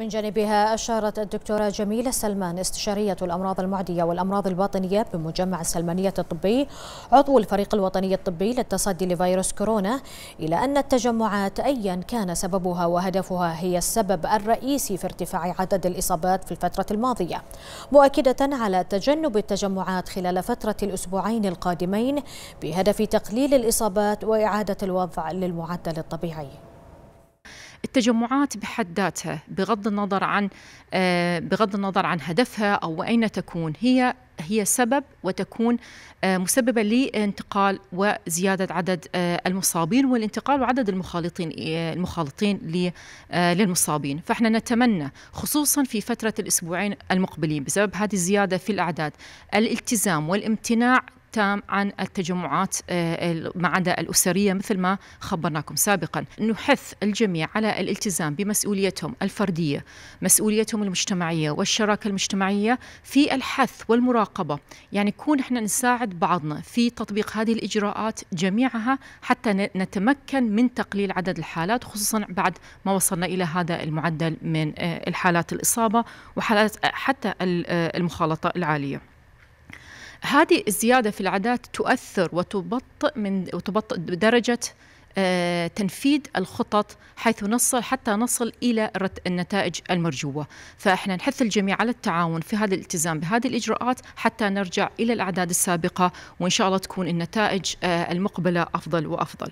من جانبها أشارت الدكتورة جميلة سلمان استشارية الأمراض المعدية والأمراض الباطنية بمجمع السلمانية الطبي عضو الفريق الوطني الطبي للتصدي لفيروس كورونا إلى أن التجمعات أيا كان سببها وهدفها هي السبب الرئيسي في ارتفاع عدد الإصابات في الفترة الماضية مؤكدة على تجنب التجمعات خلال فترة الأسبوعين القادمين بهدف تقليل الإصابات وإعادة الوضع للمعدل الطبيعي التجمعات بحد ذاتها بغض النظر عن آه، بغض النظر عن هدفها او اين تكون هي هي سبب وتكون آه، مسببة لانتقال وزيادة عدد آه، المصابين والانتقال وعدد المخالطين المخالطين للمصابين فاحنا نتمنى خصوصا في فترة الأسبوعين المقبلين بسبب هذه الزيادة في الأعداد الالتزام والامتناع تام عن التجمعات آه، ما عدا الأسرية مثل ما خبرناكم سابقا نحث الجميع على الالتزام بمسؤوليتهم الفردية مسؤوليتهم المجتمعية والشراكة المجتمعية في الحث والمراقبة يعني نكون احنا نساعد بعضنا في تطبيق هذه الإجراءات جميعها حتى نتمكن من تقليل عدد الحالات خصوصا بعد ما وصلنا إلى هذا المعدل من آه، الحالات الإصابة وحالات آه، حتى المخالطة العالية هذه الزيادة في العادات تؤثر وتبطئ من وتبطئ درجة آه، تنفيذ الخطط حيث نصل حتى نصل الى النتائج المرجوه، فاحنا نحث الجميع على التعاون في هذا الالتزام بهذه الاجراءات حتى نرجع الى الاعداد السابقه وان شاء الله تكون النتائج آه، المقبله افضل وافضل.